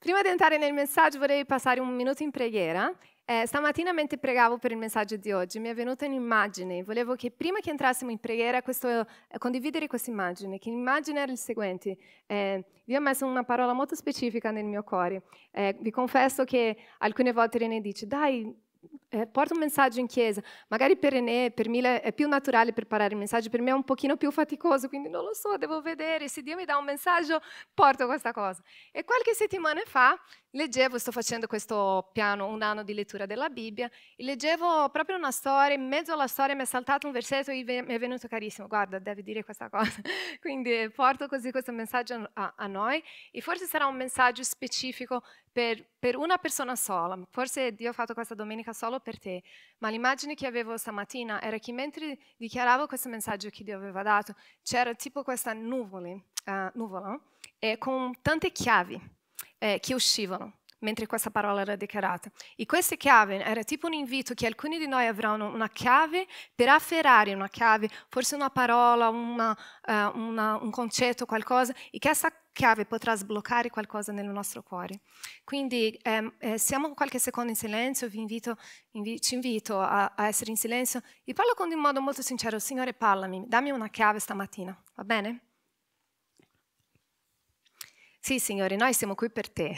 Prima di entrare nel messaggio vorrei passare un minuto in preghiera. Eh, stamattina mentre pregavo per il messaggio di oggi mi è venuta un'immagine, volevo che prima che entrassimo in preghiera questo, eh, condividere questa immagine, che l'immagine era il seguente, eh, vi ho messo una parola molto specifica nel mio cuore, eh, vi confesso che alcune volte René dice dai eh, porto un messaggio in chiesa, magari per René, per Mila è più naturale preparare il messaggio, per me è un pochino più faticoso, quindi non lo so, devo vedere, se Dio mi dà un messaggio porto questa cosa. E qualche settimana fa leggevo, sto facendo questo piano, un anno di lettura della Bibbia, e leggevo proprio una storia, in mezzo alla storia mi è saltato un versetto e mi è venuto carissimo, guarda, devi dire questa cosa. quindi porto così questo messaggio a, a noi e forse sarà un messaggio specifico per, per, una persona sola, forse Dio ha fatto questa domenica solo per te, ma l'immagine che avevo stamattina era che mentre dichiaravo questo messaggio che Dio aveva dato, c'era tipo questa nuvole, uh, nuvola e eh, con tante chiavi eh, che uscivano mentre questa parola era dichiarata. E queste chiavi era tipo un invito che alcuni di noi avranno una chiave per afferrare una chiave, forse una parola, una, uh, una, un concetto, qualcosa, e che questa chiave potrà sbloccare qualcosa nel nostro cuore. Quindi ehm, eh, siamo qualche secondo in silenzio, vi invito, invi- ci invito a, a, essere in silenzio e parlo con, in modo molto sincero, Signore parlami, dammi una chiave stamattina, va bene? Sì, Signore, noi siamo qui per te.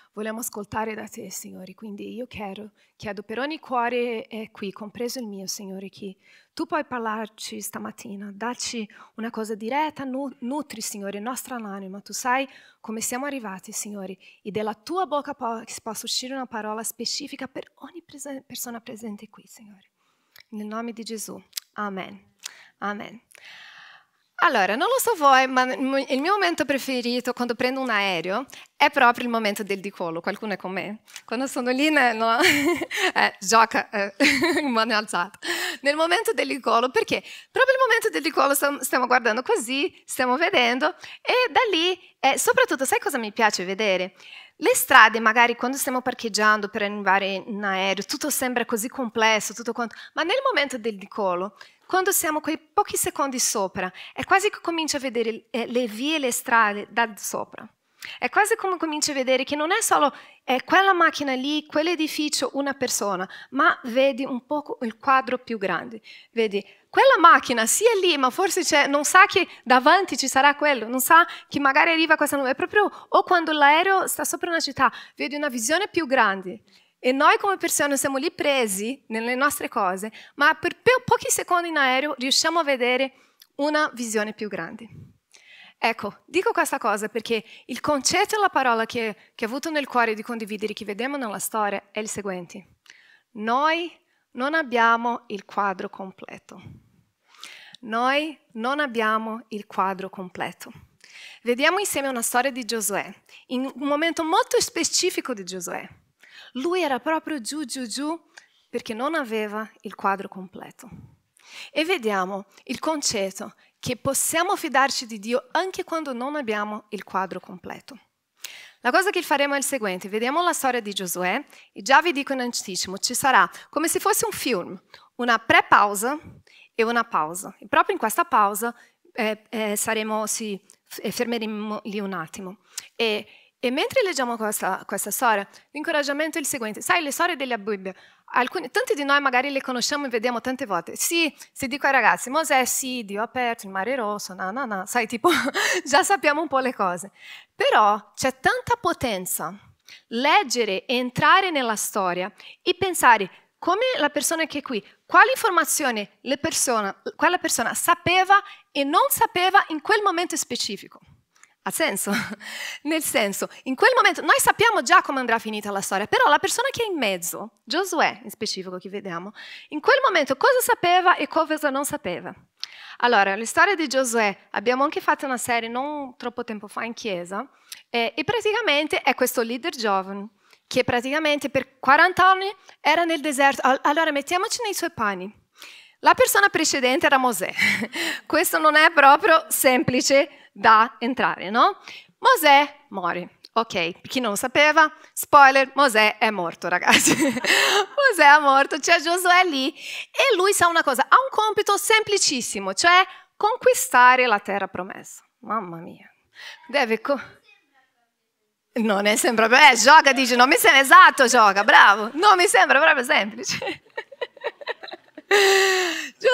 Vogliamo ascoltare da te, Signore, quindi io chiedo, chiedo per ogni cuore è qui, compreso il mio, Signore, che tu puoi parlarci stamattina, darci una cosa diretta, nu- nutri, Signore, nostra anima. Tu sai come siamo arrivati, Signore, e dalla tua bocca po- possa uscire una parola specifica per ogni prese- persona presente qui, Signore. Nel nome di Gesù. Amen. Amen. Allora, non lo so voi, ma il mio momento preferito quando prendo un aereo è proprio il momento del decollo. Qualcuno è con me? Quando sono lì, no, eh, gioca eh, mano alzata. Nel momento del decollo, perché proprio il momento del decollo stiamo guardando così, stiamo vedendo e da lì, eh, soprattutto, sai cosa mi piace vedere? Le strade, magari quando stiamo parcheggiando per arrivare in aereo, tutto sembra così complesso, tutto quanto, ma nel momento del decollo, quando siamo quei pochi secondi sopra, è quasi che cominci a vedere eh, le vie e le strade da sopra. È quasi come cominci a vedere che non è solo è eh, quella macchina lì, quell'edificio, una persona, ma vedi un po' il quadro più grande. Vedi, quella macchina sì è lì, ma forse non sa che davanti ci sarà quello, non sa che magari arriva questa nuova. È proprio o quando l'aereo sta sopra una città, vedi una visione più grande e noi come persone siamo lì presi nelle nostre cose, ma per pochi secondi in aereo riusciamo a vedere una visione più grande. Ecco, dico questa cosa perché il concetto e la parola che, che ho avuto nel cuore di condividere, che vediamo nella storia, è il seguente. Noi non abbiamo il quadro completo. Noi non abbiamo il quadro completo. Vediamo insieme una storia di Giosuè, in un momento molto specifico di Giosuè lui era proprio giù, giù, giù perché non aveva il quadro completo. E vediamo il concetto che possiamo fidarci di Dio anche quando non abbiamo il quadro completo. La cosa che faremo è il seguente, vediamo la storia di Giosuè e già vi dico in anticipo, ci sarà come se fosse un film, una pre-pausa e una pausa. E proprio in questa pausa eh, eh, saremo, sì, eh, fermeremo lì un attimo. E e mentre leggiamo questa, questa storia, l'incoraggiamento è il seguente. Sai, le storie della Bibbia, alcune, tante di noi magari le conosciamo e vediamo tante volte. Sì, se dico ai ragazzi, Mosè, sì, Dio ha aperto il mare rosso, no, no, no. Sai, tipo, già sappiamo un po' le cose. Però c'è tanta potenza leggere, entrare nella storia e pensare come la persona che è qui, quale informazione persona, quella persona sapeva e non sapeva in quel momento specifico. Ha senso? Nel senso, in quel momento noi sappiamo già come andrà finita la storia, però la persona che è in mezzo, Giosuè in specifico che vediamo, in quel momento cosa sapeva e cosa non sapeva? Allora, la storia di Giosuè, abbiamo anche fatto una serie non troppo tempo fa in chiesa, eh, e praticamente è questo leader giovane che praticamente per 40 anni era nel deserto. Allora mettiamoci nei suoi panni. La persona precedente era Mosè. Questo non è proprio semplice da entrare, no? Mosè muore. Ok, chi non sapeva, spoiler, Mosè è morto ragazzi. Mosè è morto, c'è Giosuè lì e lui sa una cosa, ha un compito semplicissimo, cioè conquistare la terra promessa. Mamma mia. Deve... non è sempre... Beh, gioca, dice, non mi sembra... Esatto, gioca, bravo. Non mi sembra proprio semplice.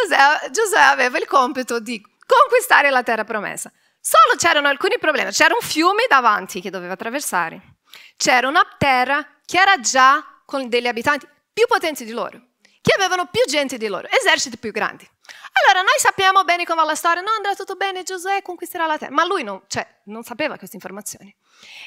Giuseppe, Giuseppe aveva il compito di conquistare la terra promessa. Solo c'erano alcuni problemi. C'era un fiume davanti che doveva attraversare. C'era una terra che era già con degli abitanti più potenti di loro, che avevano più gente di loro, eserciti più grandi. Allora, noi sappiamo bene come va la storia, non andrà tutto bene, Giuseppe conquisterà la terra, ma lui non, cioè, non sapeva queste informazioni.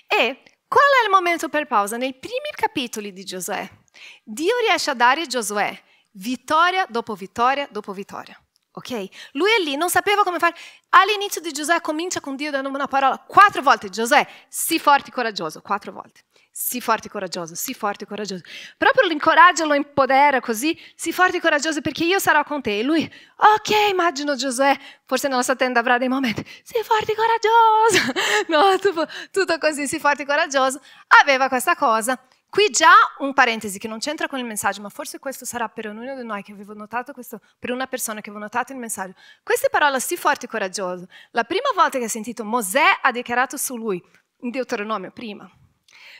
E qual è il momento per pausa? Nei primi capitoli di Giuseppe, Dio riesce a dare a Giosuè Vittoria dopo vittoria dopo vittoria. Ok? Lui è lì, non sapeva come fare. All'inizio di Giuseppe comincia con Dio dando una parola. Quattro volte, Giuseppe, sii forte e coraggioso. Quattro volte. Sii forte e coraggioso, sii forte e coraggioso. Proprio lo incoraggia, lo impodera così, sii forte e coraggioso perché io sarò con te. E lui, ok, immagino Giuseppe, forse nella sua tenda avrà dei momenti, sii forte e coraggioso. No, tutto, così, sii forte e coraggioso. Aveva questa cosa Qui già un parentesi che non c'entra con il messaggio, ma forse questo sarà per ognuno di noi che avevo notato questo, per una persona che aveva notato il messaggio. Queste parole sì forti e coraggiose. La prima volta che ha sentito Mosè ha dichiarato su lui, in Deuteronomio prima.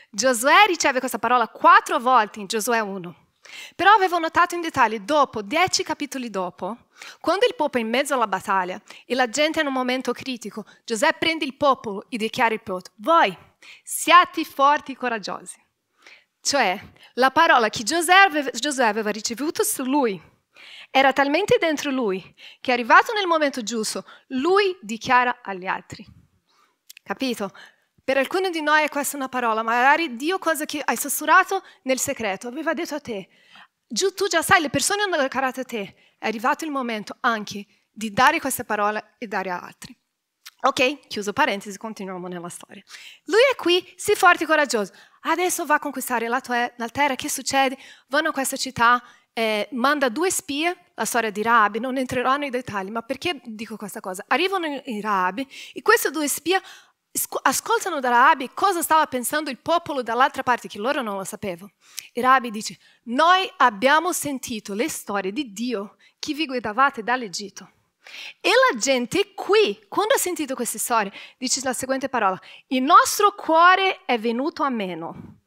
Giosuè riceve questa parola quattro volte in Giosuè 1. Però avevo notato in dettaglio, dopo, dieci capitoli dopo, quando il popolo è in mezzo alla battaglia e la gente è in un momento critico, Giosuè prende il popolo e dichiara il popolo, voi siate forti e coraggiosi. Cioè, la parola che Giuseppe, aveva ricevuto su lui era talmente dentro lui che arrivato nel momento giusto, lui dichiara agli altri. Capito? Per alcuni di noi è questa una parola, magari Dio cosa che hai sussurrato nel segreto, aveva detto a te. Giù, tu già sai, le persone hanno dichiarato a te. È arrivato il momento anche di dare queste parole e dare a altri. Ok, chiuso parentesi, continuiamo nella storia. Lui è qui, sii forte e coraggioso adesso va a conquistare la, tua, la terra, che succede? Vanno a questa città, eh, manda due spie, la storia di Rabi, non entrerò nei dettagli, ma perché dico questa cosa? Arrivano i Rabi e queste due spie ascoltano da Rabi cosa stava pensando il popolo dall'altra parte, che loro non lo sapevano. E Rabi dice, noi abbiamo sentito le storie di Dio che vi guidavate dall'Egitto. E la gente qui, quando ha sentito questa storia, dice la seguente parola, il nostro cuore è venuto a meno.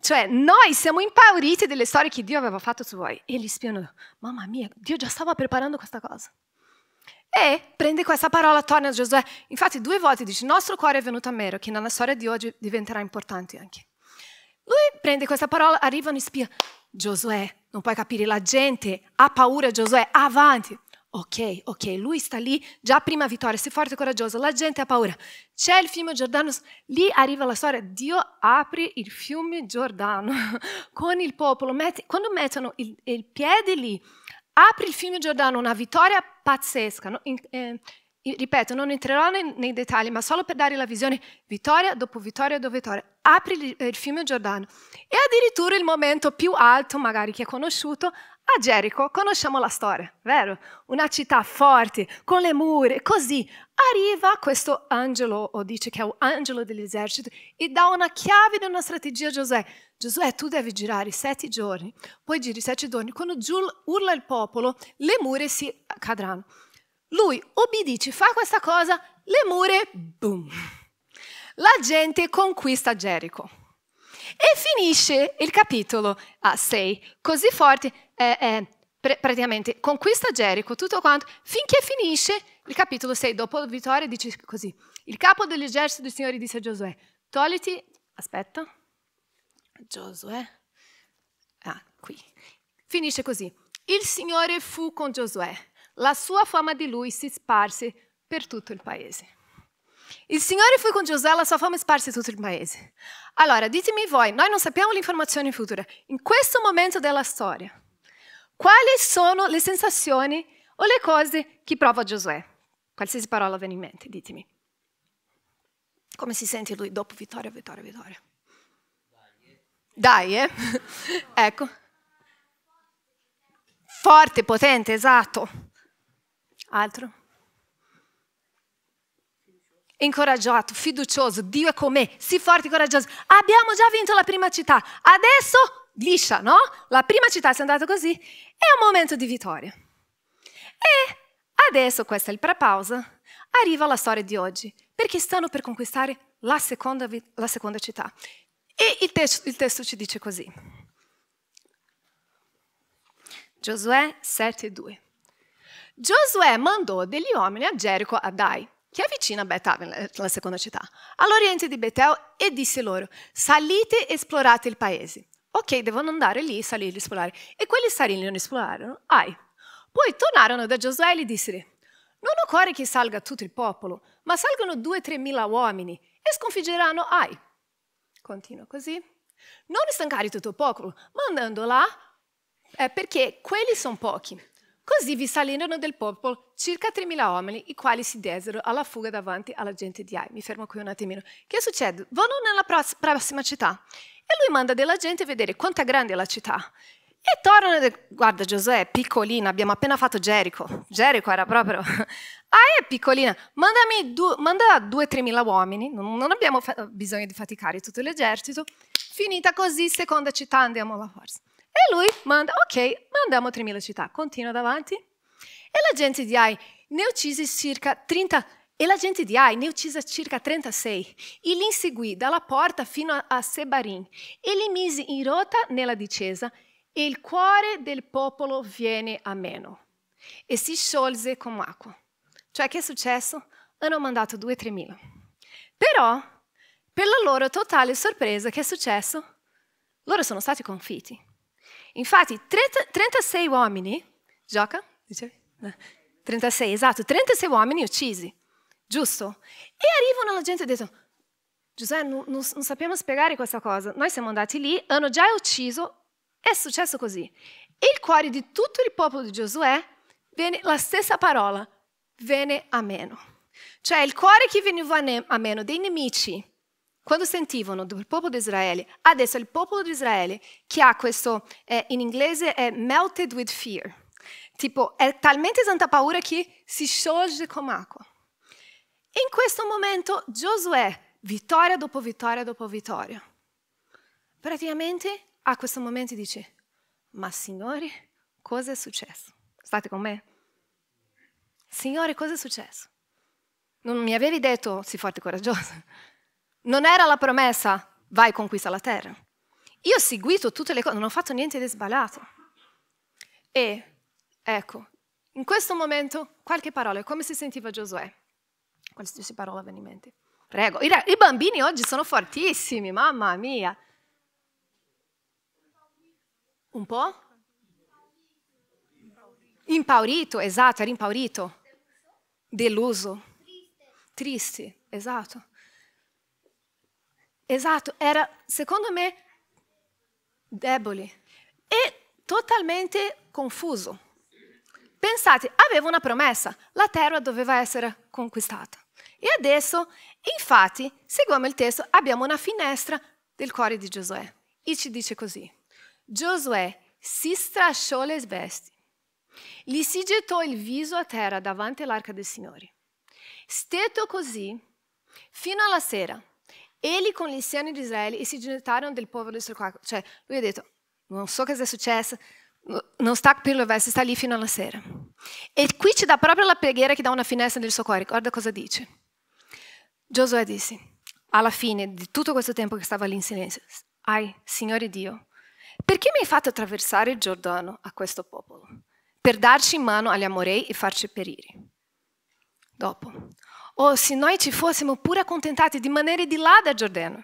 Cioè, noi siamo impauriti delle storie che Dio aveva fatto su voi. E gli spiano, mamma mia, Dio già stava preparando questa cosa. E prende questa parola, torna a Giosuè. Infatti due volte dice, il nostro cuore è venuto a meno, che nella storia di oggi diventerà importante anche. Lui prende questa parola, arrivano e spia, Giosuè, non puoi capire, la gente ha paura, Giosuè, avanti. Ok, ok, lui sta lì, già prima vittoria, sei forte e coraggioso, la gente ha paura. C'è il fiume Giordano, lì arriva la storia, Dio apre il fiume Giordano con il popolo, mette, quando mettono il, il, piede lì, apre il fiume Giordano, una vittoria pazzesca. No? In, eh, ripeto, non entrerò nei, nei, dettagli, ma solo per dare la visione, vittoria dopo vittoria dopo vittoria, apri il, eh, il fiume Giordano e addirittura il momento più alto, magari che è conosciuto, a Gerico conosciamo la storia, vero? Una città forte, con le mura, così. Arriva questo angelo, o dice che è l'angelo dell'esercito, e dà una chiave di una strategia a Giosuè. Giosuè, tu devi girare sette giorni, poi giri sette giorni. Quando urla il popolo, le mura si cadranno. Lui obbedisce, fa questa cosa, le mura, boom. La gente conquista Gerico. E finisce il capitolo a 6, così forte eh, eh, pr praticamente conquista Gerico, tutto quanto, finché finisce il capitolo 6, dopo la vittoria dice così, il capo dell'esercito del Signore disse a Giosuè, togliti, aspetta, Giosuè, ah, qui, finisce così, il Signore fu con Giosuè, la sua fama di lui si sparse per tutto il paese. Il Signore fu con Giosuè, la sua fama sparse tutto il paese. Allora, ditemi voi, noi non sappiamo l'informazione futura. In questo momento della storia, quali sono le sensazioni o le cose che prova Giosuè? Qualsiasi parola viene in mente, ditemi. Come si sente lui dopo vittoria, vittoria, vittoria? Dai, eh? eh? ecco. Forte, potente, esatto. Altro? Incoraggiato, fiducioso, Dio è con me, sii forte e coraggioso. Abbiamo già vinto la prima città, adesso liscia, no? La prima città, se è andata così, è un momento di vittoria. E adesso, questa è la pre-pausa, arriva la storia di oggi, perché stanno per conquistare la seconda, la seconda città. E il testo, il testo ci dice così. Giosuè 7,2 Giosuè mandò degli uomini a Gerico a Dai, che è vicino a Betaven, la seconda città, all'oriente di Betel, e disse loro, salite e esplorate il paese ok, devono andare lì e salire esplorare. E quelli salirono e esplorarono Ai. Poi tornarono da Giosuè e gli dissero, non occorre che salga tutto il popolo, ma salgano due o tre mila uomini e sconfiggeranno Ai. Continua così. Non stancare tutto il popolo, ma andando là, eh, perché quelli sono pochi. Così vi salirono del popolo circa 3.000 uomini, i quali si desero alla fuga davanti alla gente di Ai. Mi fermo qui un attimino. Che succede? Vanno nella prossima città e lui manda della gente a vedere quanto è grande la città. E tornano e guarda Giosuè è piccolina, abbiamo appena fatto Gerico. Gerico era proprio... Ah, è piccolina, mandami due, manda 2-3 mila uomini, non abbiamo bisogno di faticare tutto l'esercito. Finita così, seconda città, andiamo alla forza. E lui manda, ok, mandiamo 3 mila città, continua davanti. E la gente di Ai ne uccise circa 30 e la gente di AI ne uccise circa 36 e li inseguì dalla porta fino a Sebarim e li mise in rota nella discesa e il cuore del popolo viene a meno e si sciolse come acqua. Cioè che è successo? Hanno mandato 2-3 mila. Però, per la loro totale sorpresa, che è successo? Loro sono stati confitti. Infatti, 30, 36 uomini, gioca? Dicevi? 36, eh, esatto, 36 uomini uccisi giusto? E arrivano la gente e dicono, Giuseppe, non, non, non sappiamo spiegare questa cosa. Noi siamo andati lì, hanno già ucciso, è successo così. E il cuore di tutto il popolo di Giosuè viene la stessa parola, viene a meno. Cioè il cuore che veniva a meno dei nemici quando sentivano del popolo di Israele, adesso il popolo di Israele che ha questo, eh, in inglese è melted with fear, tipo è talmente tanta paura che si scioglie come acqua in questo momento Giosuè, vittoria dopo vittoria dopo vittoria, praticamente a questo momento dice, ma signore, cosa è successo? State con me? Signore, cosa è successo? Non mi avevi detto, sii forte e coraggioso? Non era la promessa, vai conquista la terra. Io ho seguito tutte le cose, non ho fatto niente di sbagliato. E ecco, in questo momento qualche parola, come si sentiva Giosuè? qualsiasi parola veniva in mente. Prego. I, I bambini oggi sono fortissimi, mamma mia. Un po'? Impaurito, esatto, era impaurito. Deluso. Triste, esatto. Esatto, era, secondo me, debole e totalmente confuso. Pensate, aveva una promessa, la terra doveva essere conquistata. E adesso, infatti, seguiamo il testo, abbiamo una finestra del cuore di Giosuè. E ci dice così. Giosuè si strasciò le vesti, gli si gettò il viso a terra davanti all'arca del Signore. Stetto così fino alla sera, egli con gli anziani di Israele e si gettarono del povero cuore. Cioè, lui ha detto, non so cosa è successo, non sta per le vesti, sta lì fino alla sera. E qui ci dà proprio la preghiera che dà una finestra nel suo cuore. Guarda cosa dice. Giosuè disse, alla fine di tutto questo tempo che stava lì in silenzio, ai Signore Dio, perché mi hai fatto attraversare il Giordano a questo popolo? Per darci in mano agli amorei e farci perire. Dopo, oh, se noi ci fossimo pure accontentati di rimanere di là da Giordano.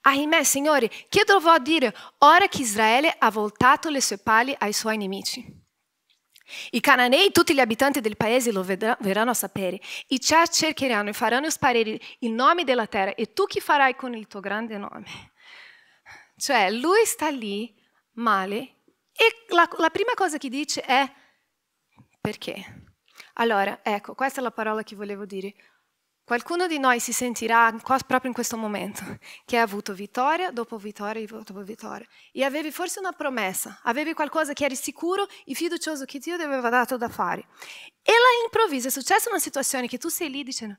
Ahimè, Signore, che dovrò dire ora che Israele ha voltato le sue pali ai suoi nemici? I cananei, tutti gli abitanti del paese lo verranno a sapere e ci cercheranno e faranno sparire il nome della terra e tu che farai con il tuo grande nome? Cioè, lui sta lì male e la, la prima cosa che dice è perché? Allora, ecco, questa è la parola che volevo dire. Qualcuno di noi si sentirà proprio in questo momento che ha avuto vittoria dopo vittoria dopo vittoria e avevi forse una promessa, avevi qualcosa che eri sicuro e fiducioso che Dio ti aveva dato da fare. E all'improvviso è successa una situazione che tu sei lì dicendo,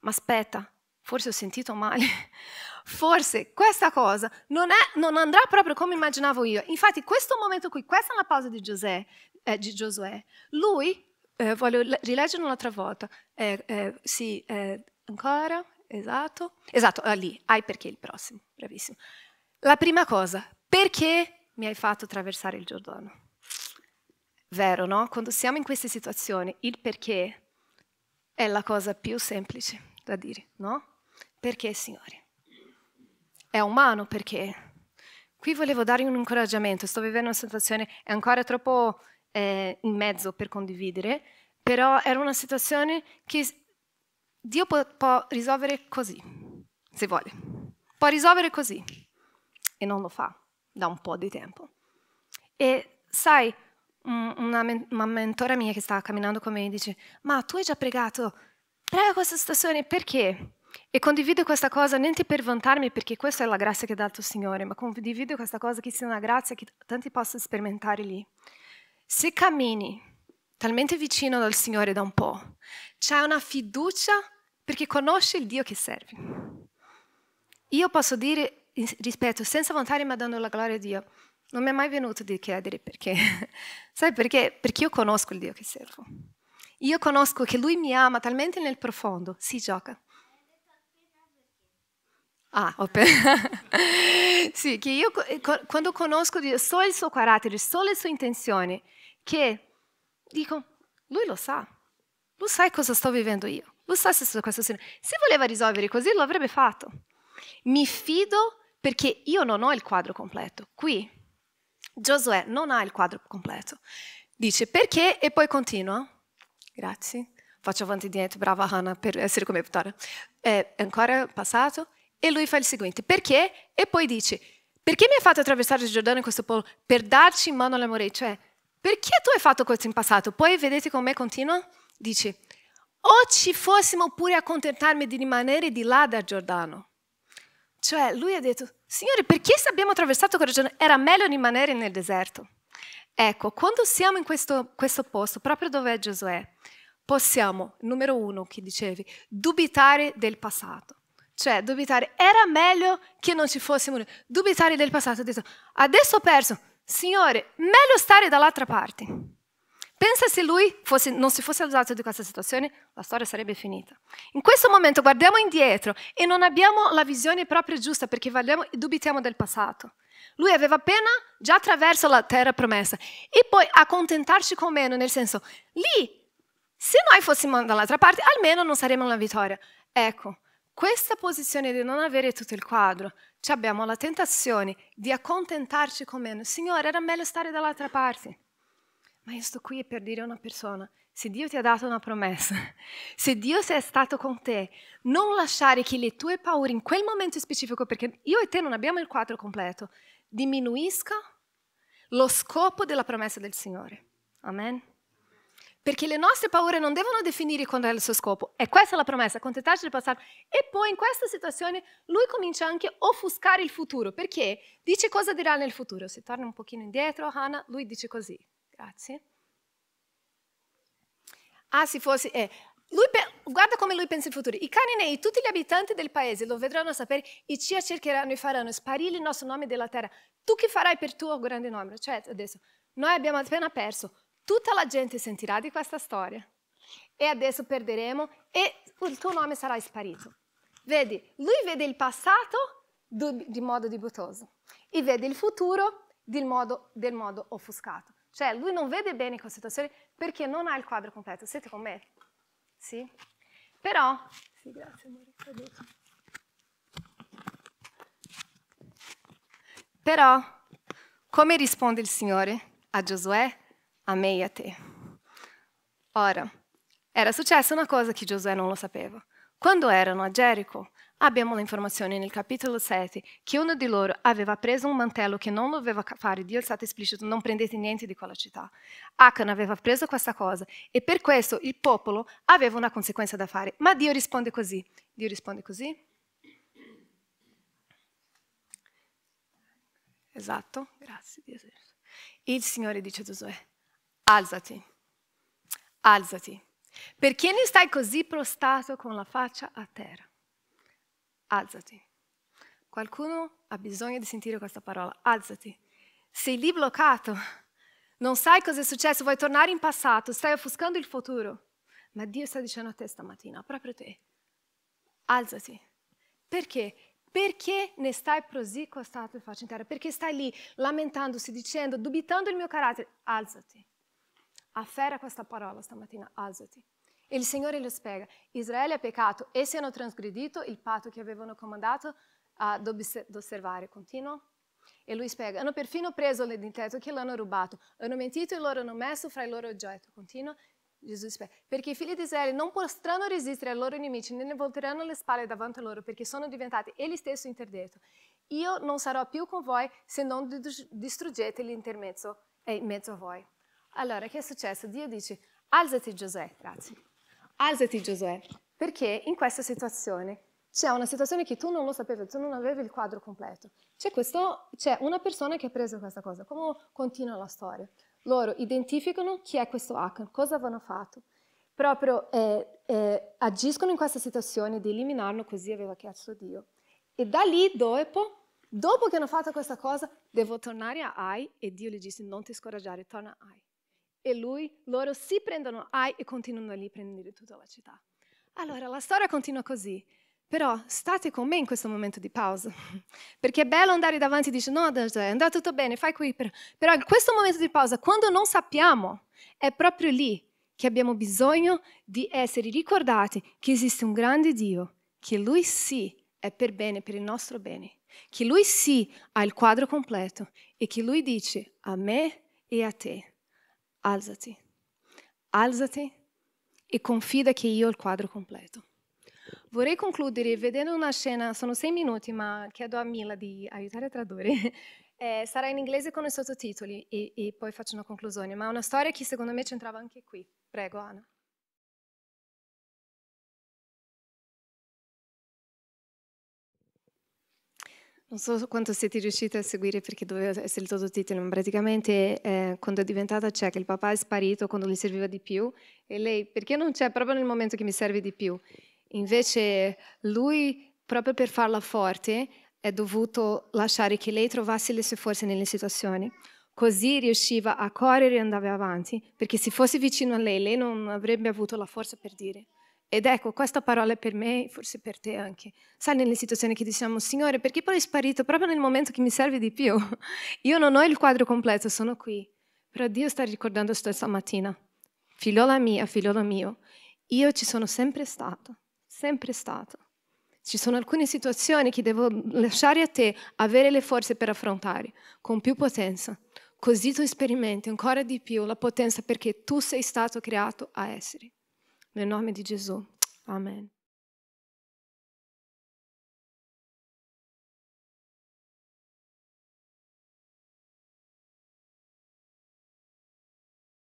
ma aspetta, forse ho sentito male, forse questa cosa non, è, non andrà proprio come immaginavo io. Infatti questo momento qui, questa è la pausa di, Giuseppe, eh, di Giosuè, lui eh, voglio rileggere un'altra volta, eh, eh, sì, eh, ancora, esatto, esatto, ah, lì, hai perché il prossimo, bravissimo. La prima cosa, perché mi hai fatto attraversare il Giordano? Vero, no? Quando siamo in queste situazioni, il perché è la cosa più semplice da dire, no? Perché, signori? È umano perché. Qui volevo dare un incoraggiamento, sto vivendo una situazione è ancora troppo eh, in mezzo per condividere, però era una situazione che Dio può, può risolvere così, se vuole. Può risolvere così. E non lo fa da un po' di tempo. E sai, una, una, mentora mia che stava camminando con me dice, ma tu hai già pregato, prega questa situazione perché? E condivido questa cosa non per vantarmi perché questa è la grazia che ha dato il Signore, ma condivido questa cosa che sia una grazia che tanti possono sperimentare lì. Se cammini talmente vicino dal Signore da un po'. C'è una fiducia perché conosce il Dio che serve. Io posso dire, rispetto, senza vantare ma dando la gloria a Dio, non mi è mai venuto di chiedere perché. Sai perché? Perché io conosco il Dio che servo. Io conosco che Lui mi ama talmente nel profondo, si gioca. Ah, open. sì, che io quando conosco Dio, so il suo carattere, so le sue intenzioni, che dico, lui lo sa, lui sa cosa sto vivendo io, lui sa se questo Se voleva risolvere così lo avrebbe fatto. Mi fido perché io non ho il quadro completo. Qui Giosuè non ha il quadro completo. Dice perché e poi continua. Grazie. Faccio avanti e indietro, brava Hannah per essere come Vittoria. È ancora passato. E lui fa il seguente, perché? E poi dice, perché mi hai fatto attraversare il Giordano in questo polo? Per darci in mano l'amore, cioè perché tu hai fatto questo in passato? Poi vedete come continua? Dici, o ci fossimo pure a contentarmi di rimanere di là da Giordano. Cioè, lui ha detto, Signore, perché se abbiamo attraversato quella giornata era meglio rimanere nel deserto? Ecco, quando siamo in questo, questo posto, proprio dove è Giosuè, possiamo, numero uno che dicevi, dubitare del passato. Cioè, dubitare, era meglio che non ci fossimo, dubitare del passato. Ha detto, adesso ho perso, Signore, meglio stare dall'altra parte. Pensa se lui fosse, non si fosse usato di questa situazione, la storia sarebbe finita. In questo momento guardiamo indietro e non abbiamo la visione proprio giusta perché guardiamo dubitiamo del passato. Lui aveva appena già attraverso la terra promessa e poi accontentarci con meno, nel senso, lì, se noi fossimo dall'altra parte, almeno non saremmo una vittoria. Ecco, questa posizione di non avere tutto il quadro abbiamo la tentazione di accontentarci con meno. Signore, era meglio stare dall'altra parte. Ma io sto qui per dire a una persona, se Dio ti ha dato una promessa, se Dio è stato con te, non lasciare che le tue paure in quel momento specifico, perché io e te non abbiamo il quadro completo, diminuisca lo scopo della promessa del Signore. Amen. Perché le nostre paure non devono definire quando è il suo scopo. E questa è la promessa, contentarci del passato. E poi in questa situazione lui comincia anche a offuscare il futuro, perché dice cosa dirà nel futuro. Se torna un pochino indietro, Hannah, lui dice così. Grazie. Ah, se fosse... Eh, guarda come lui pensa il futuro. I cananei, tutti gli abitanti del paese lo vedranno sapere e ci cercheranno e faranno sparire il nostro nome della terra. Tu che farai per tuo grande nome? Cioè, adesso, noi abbiamo appena perso Tutta la gente sentirà di questa storia e adesso perderemo e il tuo nome sarà sparito. Vedi, lui vede il passato di modo dubitoso e vede il futuro del modo, del modo offuscato. Cioè lui non vede bene questa situazione perché non ha il quadro completo. Siete con me? Sì? Però... Sì, grazie amore. Però, come risponde il Signore a Giosuè? a me e a te. Ora, era successa una cosa che Giosuè non lo sapeva. Quando erano a Gerico, abbiamo l'informazione nel capitolo 7 che uno di loro aveva preso un mantello che non doveva fare, Dio è stato esplicito, non prendete niente di quella città. Achan aveva preso questa cosa e per questo il popolo aveva una conseguenza da fare. Ma Dio risponde così. Dio risponde così. Esatto, grazie. Il Signore dice a Giosuè, alzati, alzati. Perché ne stai così prostato con la faccia a terra? Alzati. Qualcuno ha bisogno di sentire questa parola, alzati. Sei lì bloccato, non sai cosa è successo, vuoi tornare in passato, stai offuscando il futuro. Ma Dio sta dicendo a te stamattina, proprio te, alzati. Perché? Perché ne stai così costato e faccia in terra? Perché stai lì lamentandosi, dicendo, dubitando il mio carattere? Alzati. Afferra questa parola stamattina, alzati. E il Signore lo spiega. Israele ha peccato, essi hanno trasgredito il patto che avevano comandato ad ah, osservare. Continuo. E lui spiega, hanno perfino preso l'identità che l'hanno rubato, hanno mentito e loro hanno messo fra i loro oggetti. Continuo. Gesù spiega, perché i figli di Israele non potranno resistere ai loro nemici, né ne volteranno le spalle davanti a loro, perché sono diventati egli stesso interdetto. Io non sarò più con voi se non distruggete l'intermezzo e eh, in mezzo a voi. Allora, che è successo? Dio dice, alzati Giosuè, grazie, alzati Giosuè, perché in questa situazione c'è una situazione che tu non lo sapevi, tu non avevi il quadro completo. C'è, questo, c'è una persona che ha preso questa cosa, come continua la storia? Loro identificano chi è questo Achan, cosa avevano fatto, proprio eh, eh, agiscono in questa situazione di eliminarlo così aveva chiesto Dio. E da lì dopo Dopo che hanno fatto questa cosa, devo tornare a Ai e Dio gli disse non ti scoraggiare, torna a Ai e lui, loro si prendono Ai e continuano a riprendere tutta la città. Allora, la storia continua così. Però state con me in questo momento di pausa, perché è bello andare davanti e dire no, è andato tutto bene, fai qui, però in questo momento di pausa, quando non sappiamo, è proprio lì che abbiamo bisogno di essere ricordati che esiste un grande Dio, che Lui sì è per bene, per il nostro bene, che Lui sì ha il quadro completo e che Lui dice a me e a te alzati, alzati e confida che io ho il quadro completo. Vorrei concludere vedendo una scena, sono sei minuti, ma chiedo a Mila di aiutare a tradurre. Eh, sarà in inglese con i sottotitoli e, e poi faccio una conclusione, ma è una storia che secondo me c'entrava anche qui. Prego, Anna. Non so quanto siete riusciti a seguire perché doveva essere il sottotitolo, ma praticamente eh, quando è diventata cieca il papà è sparito quando gli serviva di più e lei perché non c'è proprio nel momento che mi serve di più? Invece lui, proprio per farla forte, è dovuto lasciare che lei trovasse le sue forze nelle situazioni. Così riusciva a correre e andare avanti, perché se fosse vicino a lei, lei non avrebbe avuto la forza per dire. Ed ecco, questa parola è per me, forse per te anche. Sai, nelle situazioni che diciamo, Signore, perché poi è sparito proprio nel momento che mi serve di più? Io non ho il quadro completo, sono qui. Però Dio sta ricordando mattina. figliola mia, figliola mio, io ci sono sempre stato, sempre stato. Ci sono alcune situazioni che devo lasciare a te avere le forze per affrontare con più potenza. Così tu sperimenti ancora di più la potenza perché tu sei stato creato a essere. No nome de Jesus. Amém.